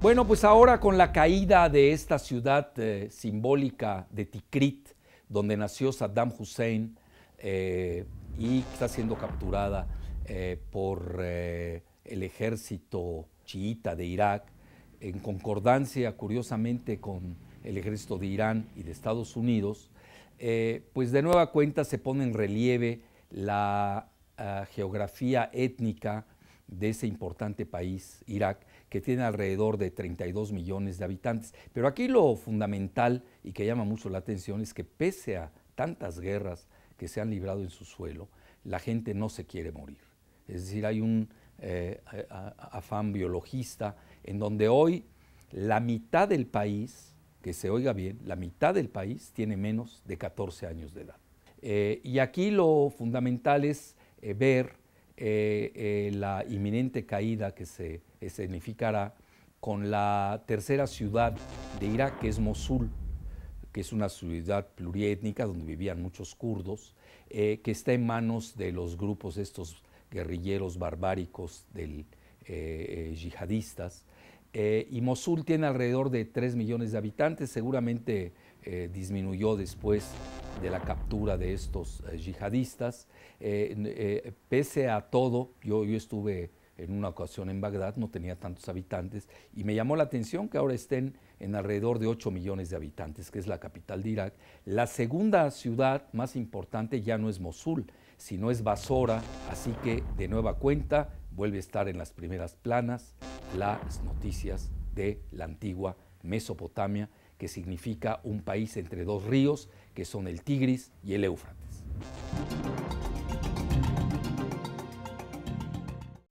Bueno, pues ahora con la caída de esta ciudad eh, simbólica de Tikrit, donde nació Saddam Hussein eh, y está siendo capturada eh, por el ejército chiita de Irak, en concordancia curiosamente con el ejército de Irán y de Estados Unidos, pues de nueva cuenta se pone en relieve la ah, geografía étnica de ese importante país, Irak, que tiene alrededor de 32 millones de habitantes. Pero aquí lo fundamental y que llama mucho la atención es que pese a tantas guerras que se han librado en su suelo, la gente no se quiere morir. Es decir, hay un eh, afán biologista en donde hoy la mitad del país, que se oiga bien, la mitad del país tiene menos de 14 años de edad. Eh, y aquí lo fundamental es eh, ver eh, eh, la inminente caída que se escenificará con la tercera ciudad de Irak, que es Mosul, que es una ciudad pluriétnica donde vivían muchos kurdos, eh, que está en manos de los grupos, estos guerrilleros barbáricos del, yihadistas, eh, y Mosul tiene alrededor de 3 millones de habitantes, seguramente eh, disminuyó después de la captura de estos eh, yihadistas. pese a todo, yo, yo estuve en una ocasión en Bagdad, no tenía tantos habitantes, y me llamó la atención que ahora estén en alrededor de 8 millones de habitantes, que es la capital de Irak. La segunda ciudad más importante ya no es Mosul, sino es Basora, así que de nueva cuenta vuelve a estar en las primeras planas las noticias de la antigua Mesopotamia, que significa un país entre dos ríos, que son el Tigris y el Éufrates.